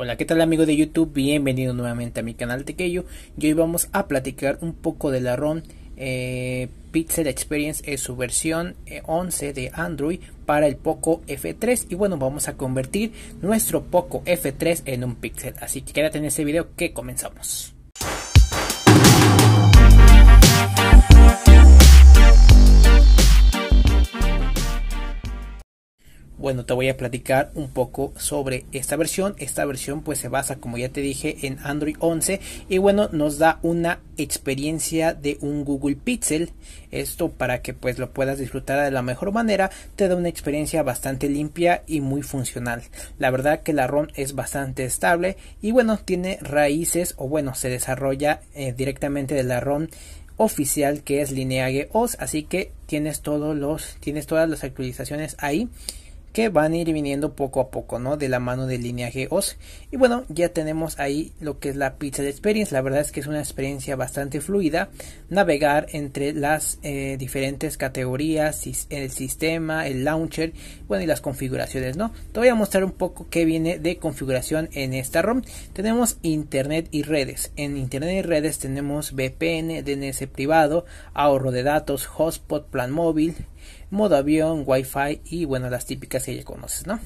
Hola, ¿qué tal amigo de YouTube? Bienvenido nuevamente a mi canal Tequeyo y hoy vamos a platicar un poco de la ROM eh, Pixel Experience es su versión 11 eh, de Android para el Poco F3 y bueno, vamos a convertir nuestro Poco F3 en un Pixel, así que quédate en este video que comenzamos. bueno, te voy a platicar un poco sobre esta versión. Esta versión pues se basa, como ya te dije, en Android 11 y bueno, nos da una experiencia de un Google Pixel. Esto para que pues lo puedas disfrutar de la mejor manera, te da una experiencia bastante limpia y muy funcional. La verdad que la ROM es bastante estable y bueno, tiene raíces o bueno, se desarrolla eh, directamente de la ROM oficial que es Lineage OS, así que tienes todos los tienes todas las actualizaciones ahí que van a ir viniendo poco a poco, ¿no? De la mano del lineaje OS. Y bueno, ya tenemos ahí lo que es la pizza de Experience. La verdad es que es una experiencia bastante fluida. Navegar entre las eh, diferentes categorías, el sistema, el launcher, bueno, y las configuraciones, ¿no? Te voy a mostrar un poco qué viene de configuración en esta ROM. Tenemos Internet y redes. En Internet y redes tenemos VPN, DNS privado, ahorro de datos, hotspot, plan móvil, modo avión, wifi y bueno, las típicas que ya conoces, ¿no?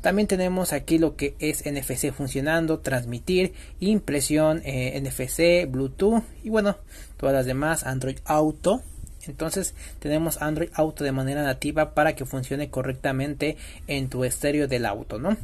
También tenemos aquí lo que es NFC funcionando, transmitir, impresión, eh, NFC, Bluetooth y bueno, todas las demás, Android Auto entonces tenemos Android Auto de manera nativa para que funcione correctamente en tu estéreo del auto, ¿no?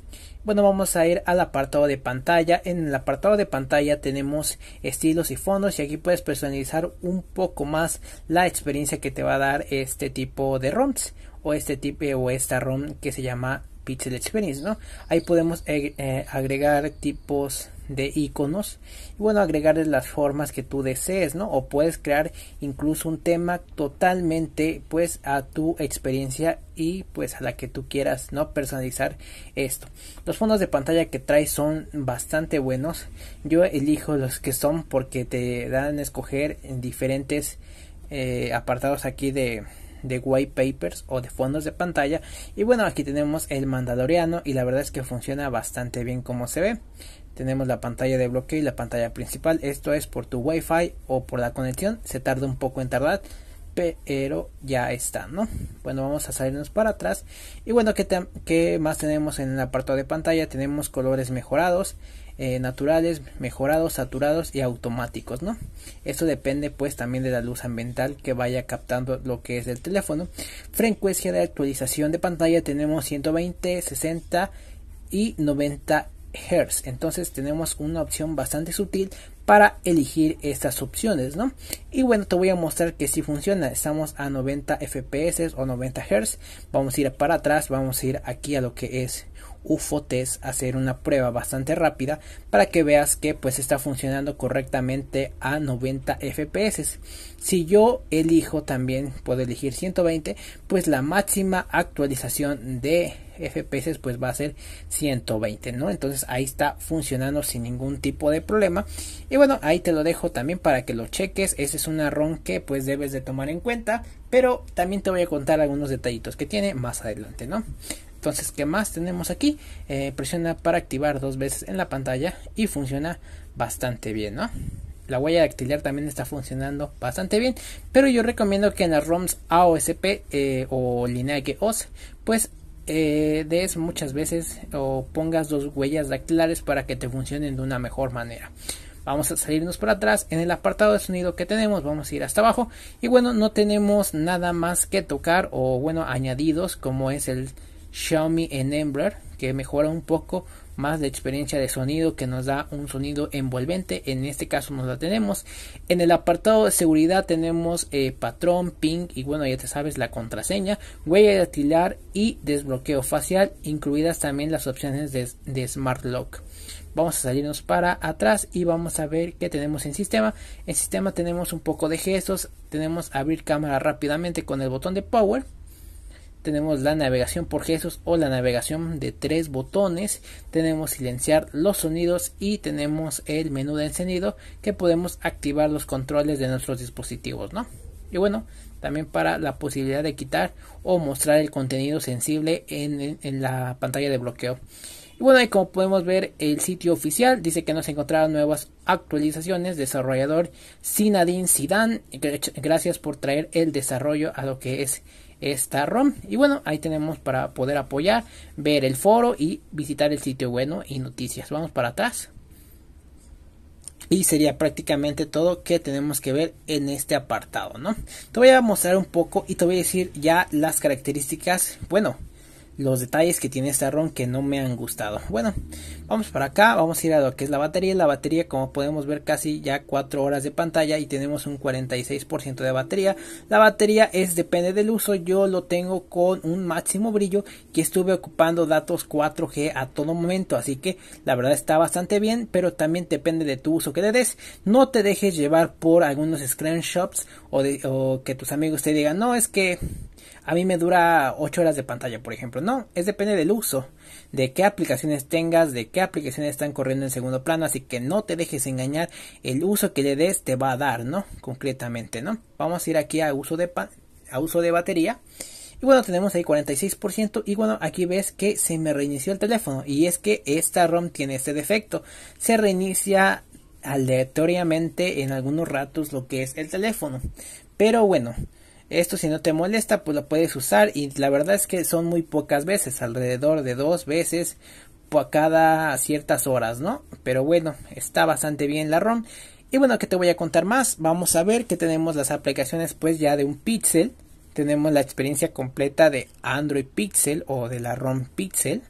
Bueno, vamos a ir al apartado de pantalla. En el apartado de pantalla tenemos estilos y fondos y aquí puedes personalizar un poco más la experiencia que te va a dar este tipo de ROMs o este tipo o esta ROM que se llama Pixel Experience, ¿no? Ahí podemos eh, eh, agregar tipos de iconos y bueno, agregarles las formas que tú desees, ¿no? O puedes crear incluso un tema totalmente pues a tu experiencia y pues a la que tú quieras, ¿no? Personalizar esto. Los fondos de pantalla que trae son bastante buenos. Yo elijo los que son porque te dan a escoger en diferentes eh, apartados aquí de, de white papers o de fondos de pantalla y bueno aquí tenemos el mandaloriano y la verdad es que funciona bastante bien como se ve tenemos la pantalla de bloqueo y la pantalla principal esto es por tu wifi o por la conexión se tarda un poco en tardar pero ya está, ¿no? Bueno, vamos a salirnos para atrás. Y bueno, ¿qué, más tenemos en el apartado de pantalla? Tenemos colores mejorados, eh, naturales, mejorados, saturados y automáticos, ¿no? Esto depende pues también de la luz ambiental que vaya captando lo que es el teléfono. Frecuencia de actualización de pantalla tenemos 120, 60 y 90 Hz. Entonces tenemos una opción bastante sutil para elegir estas opciones, ¿no? Y bueno, te voy a mostrar que si funciona. Estamos a 90 FPS o 90 Hz. Vamos a ir para atrás, vamos a ir aquí a lo que es UFO test, hacer una prueba bastante rápida para que veas que pues está funcionando correctamente a 90 FPS. Si yo elijo también, puedo elegir 120, pues la máxima actualización de FPS pues va a ser 120, ¿no? Entonces ahí está funcionando sin ningún tipo de problema. Y bueno, ahí te lo dejo también para que lo cheques. Esa es una ROM que pues debes de tomar en cuenta. Pero también te voy a contar algunos detallitos que tiene más adelante, ¿no? Entonces, ¿qué más tenemos aquí? Eh, presiona para activar dos veces en la pantalla y funciona bastante bien, ¿no? La huella dactilar también está funcionando bastante bien, pero yo recomiendo que en las ROMs AOSP o eh, Lineage OS, pues eh, des muchas veces o pongas dos huellas dactilares para que te funcionen de una mejor manera. Vamos a salirnos para atrás. En el apartado de sonido que tenemos, vamos a ir hasta abajo. Y bueno, no tenemos nada más que tocar o bueno, añadidos como es el Xiaomi Enembrer que mejora un poco más de experiencia de sonido que nos da un sonido envolvente. En este caso nos la tenemos. En el apartado de seguridad tenemos eh, patrón, ping y bueno, ya te sabes la contraseña, huella atilar y desbloqueo facial, incluidas también las opciones de, de Smart Lock vamos a salirnos para atrás y vamos a ver qué tenemos en sistema. En sistema tenemos un poco de gestos, tenemos abrir cámara rápidamente con el botón de power tenemos la navegación por gestos o la navegación de tres botones, tenemos silenciar los sonidos y tenemos el menú de encendido que podemos activar los controles de nuestros dispositivos, ¿no? Y bueno, también para la posibilidad de quitar o mostrar el contenido sensible en, la pantalla de bloqueo. Y bueno, y como podemos ver, el sitio oficial dice que nos encontraron nuevas actualizaciones. Desarrollador Sinadin Sidan, gracias por traer el desarrollo a lo que es esta ROM. Y bueno, ahí tenemos para poder apoyar, ver el foro y visitar el sitio bueno y noticias. Vamos para atrás. Y sería prácticamente todo que tenemos que ver en este apartado, ¿no? Te voy a mostrar un poco y te voy a decir ya las características, bueno, los detalles que tiene este ROM que no me han gustado. Bueno, vamos para acá, vamos a ir a lo que es la batería. La batería, como podemos ver, casi ya 4 horas de pantalla y tenemos un 46% de batería. La batería es depende del uso, yo lo tengo con un máximo brillo que estuve ocupando datos 4G a todo momento, así que la verdad está bastante bien, pero también depende de tu uso que le des. No te dejes llevar por algunos screenshots o, de, o que tus amigos te digan, no, es que a mí me dura 8 horas de pantalla, por ejemplo. No, es depende del uso, de qué aplicaciones tengas, de qué aplicaciones están corriendo en segundo plano, así que no te dejes engañar, el uso que le des te va a dar, ¿no? Concretamente, ¿no? Vamos a ir aquí a uso de, a uso de batería. Y bueno, tenemos ahí 46% y bueno, aquí ves que se me reinició el teléfono y es que esta ROM tiene este defecto. Se reinicia aleatoriamente en algunos ratos lo que es el teléfono. Pero bueno, esto si no te molesta, pues lo puedes usar y la verdad es que son muy pocas veces, alrededor de dos veces por cada ciertas horas, ¿no? Pero bueno, está bastante bien la ROM. Y bueno, ¿qué te voy a contar más? Vamos a ver que tenemos las aplicaciones pues ya de un Pixel. Tenemos la experiencia completa de Android Pixel o de la ROM Pixel.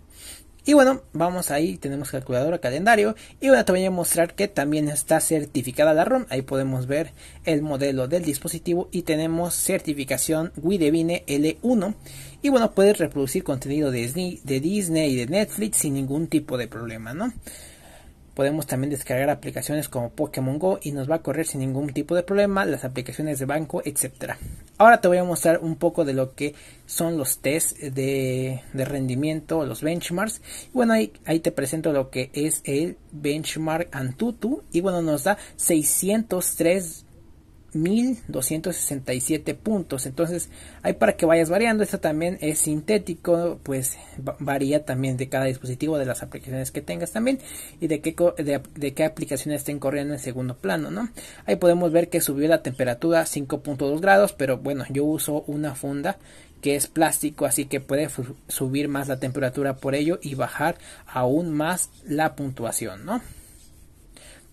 Y bueno, vamos ahí, tenemos calculadora, calendario. Y bueno, también voy a mostrar que también está certificada la ROM. Ahí podemos ver el modelo del dispositivo y tenemos certificación Widevine L1. Y bueno, puedes reproducir contenido de de Disney y de Netflix sin ningún tipo de problema, ¿no? Podemos también descargar aplicaciones como Pokémon Go y nos va a correr sin ningún tipo de problema las aplicaciones de banco, etc. Ahora te voy a mostrar un poco de lo que son los test de, rendimiento, los benchmarks. bueno, ahí, ahí te presento lo que es el benchmark Antutu y bueno, nos da 603 1267 puntos entonces hay para que vayas variando esto también es sintético pues varía también de cada dispositivo de las aplicaciones que tengas también y de qué de, qué aplicaciones estén corriendo en segundo plano no ahí podemos ver que subió la temperatura 5.2 grados pero bueno yo uso una funda que es plástico, así que puede subir más la temperatura por ello y bajar aún más la puntuación, ¿no?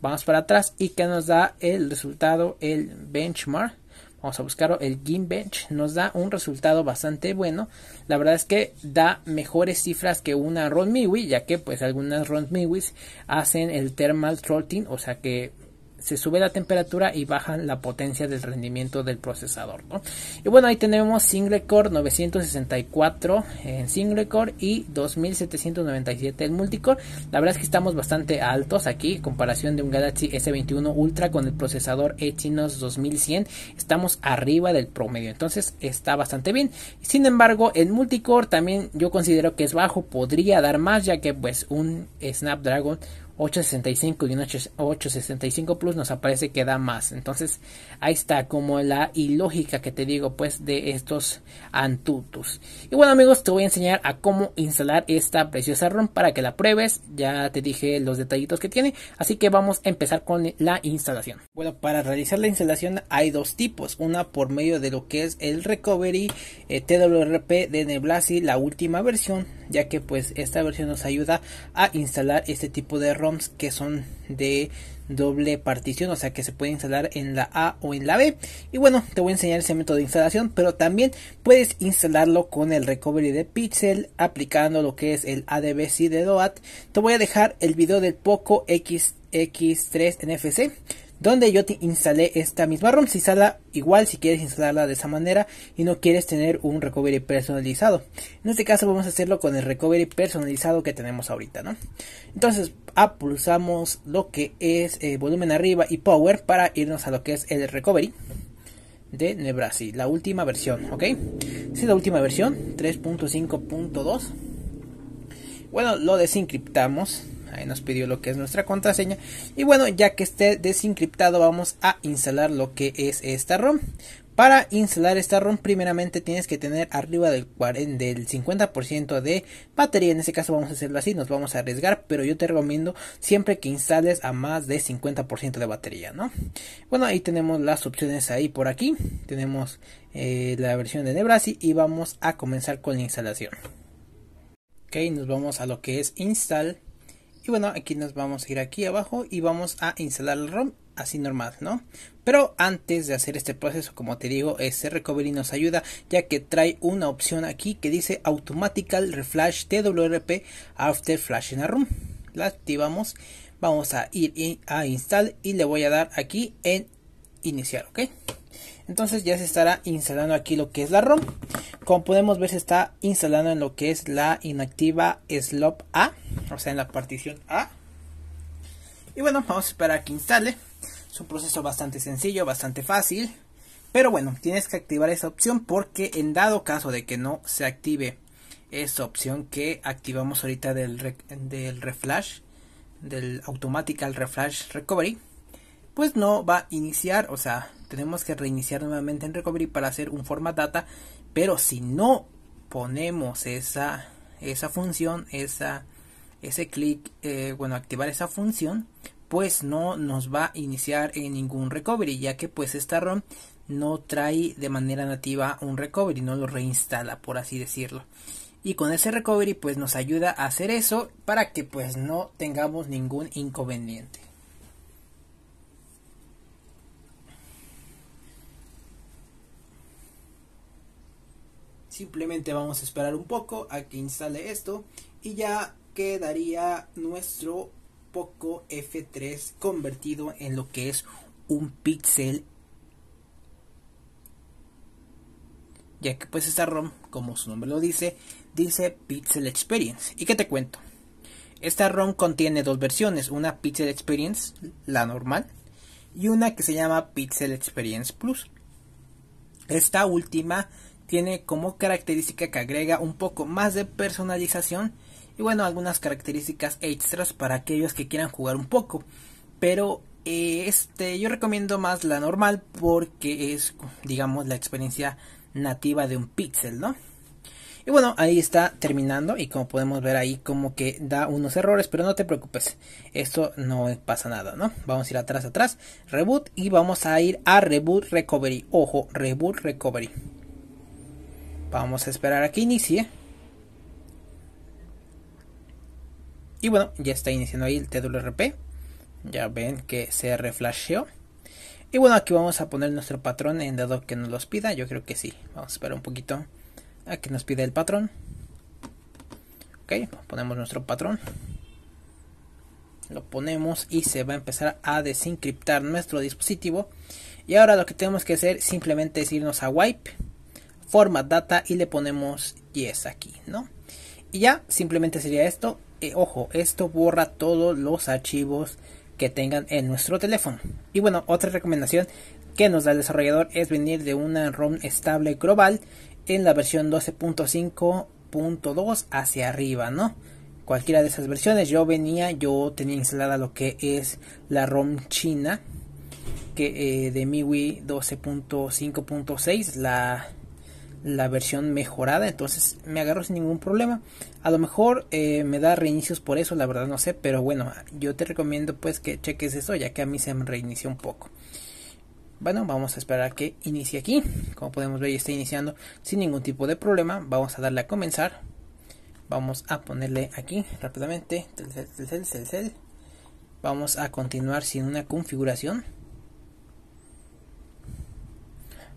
vamos para atrás y que nos da el resultado, el benchmark. Vamos a buscarlo, el Bench nos da un resultado bastante bueno. La verdad es que da mejores cifras que una Ron Miwi, ya que pues algunas Ron Miwis hacen el Thermal Trotting. o sea que se sube la temperatura y baja la potencia del rendimiento del procesador. Y bueno, ahí tenemos single core 964 en single core y 2797 en multicore. La verdad es que estamos bastante altos aquí, en comparación de un Galaxy S21 Ultra con el procesador Exynos 2100, estamos arriba del promedio. Entonces está bastante bien. Sin embargo, en multicore también yo considero que es bajo, podría dar más ya que pues un Snapdragon 865 y un 865 Plus nos aparece que da más. Entonces ahí está como la ilógica que te digo pues de estos Antutus. Y bueno amigos te voy a enseñar a cómo instalar esta preciosa ROM para que la pruebes. Ya te dije los detallitos que tiene. Así que vamos a empezar con la instalación. Bueno para realizar la instalación hay dos tipos. Una por medio de lo que es el Recovery eh, TWRP de Neblasi la última versión ya que pues esta versión nos ayuda a instalar este tipo de ROMs que son de doble partición, o sea que se puede instalar en la A o en la B. Y bueno, te voy a enseñar ese método de instalación, pero también puedes instalarlo con el recovery de pixel aplicando lo que es el ADBC de DOAT. Te voy a dejar el video del Poco X X3 NFC donde yo te instalé esta misma ROM. Se instala igual si quieres instalarla de esa manera y no quieres tener un recovery personalizado. En este caso vamos a hacerlo con el recovery personalizado que tenemos ahorita, ¿no? Entonces, ah, pulsamos lo que es eh, volumen arriba y power para irnos a lo que es el recovery de Nebrasi, la última versión, ¿ok? Es la última versión, 3.5.2. Bueno, lo desencriptamos nos pidió lo que es nuestra contraseña y bueno ya que esté desencriptado vamos a instalar lo que es esta ROM para instalar esta ROM primeramente tienes que tener arriba del, 40, del 50% de batería. En este caso vamos a hacerlo así, nos vamos a arriesgar, pero yo te recomiendo siempre que instales a más de 50% de batería, ¿no? Bueno, ahí tenemos las opciones ahí por aquí. Tenemos eh, la versión de Nebrasi y vamos a comenzar con la instalación. Ok, nos vamos a lo que es install y bueno, aquí nos vamos a ir aquí abajo y vamos a instalar el ROM así normal, ¿no? Pero antes de hacer este proceso, como te digo, ese recovery nos ayuda ya que trae una opción aquí que dice Automatical Reflash TWRP After Flashing a ROM. La activamos, vamos a ir a install y le voy a dar aquí en iniciar, ¿ok? Entonces ya se estará instalando aquí lo que es la ROM. Como podemos ver se está instalando en lo que es la inactiva Slot A o sea en la partición A. Y bueno, vamos a esperar a que instale. Es un proceso bastante sencillo, bastante fácil. Pero bueno, tienes que activar esa opción porque en dado caso de que no se active esa opción que activamos ahorita del, del reflash, del Automatical Reflash Recovery, pues no va a iniciar, o sea, tenemos que reiniciar nuevamente en Recovery para hacer un format data, pero si no ponemos esa, esa función, esa ese clic, eh, bueno, activar esa función, pues no nos va a iniciar en ningún recovery, ya que pues esta ROM no trae de manera nativa un recovery, no lo reinstala, por así decirlo. Y con ese recovery pues nos ayuda a hacer eso para que pues no tengamos ningún inconveniente. Simplemente vamos a esperar un poco a que instale esto y ya quedaría nuestro Poco F3 convertido en lo que es un pixel ya que pues esta ROM, como su nombre lo dice, dice Pixel Experience. ¿Y qué te cuento? Esta ROM contiene dos versiones, una Pixel Experience, la normal, y una que se llama Pixel Experience Plus. Esta última tiene como característica que agrega un poco más de personalización y bueno, algunas características extras para aquellos que quieran jugar un poco. Pero eh, este, yo recomiendo más la normal porque es, digamos, la experiencia nativa de un pixel, ¿no? Y bueno, ahí está terminando y como podemos ver ahí como que da unos errores, pero no te preocupes, esto no pasa nada, ¿no? Vamos a ir atrás, atrás, reboot y vamos a ir a reboot recovery, ojo, reboot recovery. Vamos a esperar a que inicie. Y bueno, ya está iniciando ahí el TWRP. Ya ven que se reflasheó. Y bueno, aquí vamos a poner nuestro patrón en dado que nos los pida. Yo creo que sí. Vamos a esperar un poquito a que nos pida el patrón. Ok, ponemos nuestro patrón. Lo ponemos y se va a empezar a desencriptar nuestro dispositivo. Y ahora lo que tenemos que hacer simplemente es irnos a wipe, format data y le ponemos yes aquí, ¿no? Y ya simplemente sería esto. Eh, ojo, esto borra todos los archivos que tengan en nuestro teléfono. Y bueno, otra recomendación que nos da el desarrollador es venir de una ROM estable global en la versión 12.5.2 hacia arriba, ¿no? Cualquiera de esas versiones, yo venía, yo tenía instalada lo que es la ROM china que eh, de MIUI 12.5.6, la la versión mejorada, entonces me agarro sin ningún problema. A lo mejor eh, me da reinicios por eso, la verdad no sé, pero bueno, yo te recomiendo pues que cheques eso, ya que a mí se me reinició un poco. Bueno, vamos a esperar a que inicie aquí. Como podemos ver, ya está iniciando sin ningún tipo de problema. Vamos a darle a comenzar. Vamos a ponerle aquí rápidamente. Vamos a continuar sin una configuración.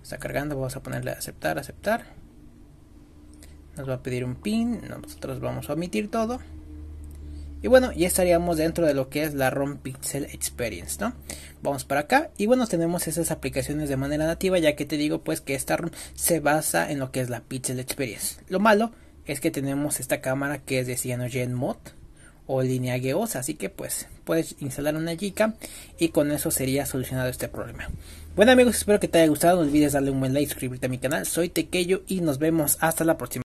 está cargando, vamos a ponerle aceptar, aceptar. Nos va a pedir un pin, nosotros vamos a omitir todo. Y bueno, ya estaríamos dentro de lo que es la ROM Pixel Experience, ¿no? Vamos para acá y bueno, tenemos esas aplicaciones de manera nativa, ya que te digo pues que esta ROM se basa en lo que es la Pixel Experience. Lo malo es que tenemos esta cámara que es de CyanogenMod Mod o línea así que pues puedes instalar una Gcam y con eso sería solucionado este problema. Bueno amigos, espero que te haya gustado. No olvides darle un buen like, suscribirte a mi canal. Soy Tequello y nos vemos hasta la próxima.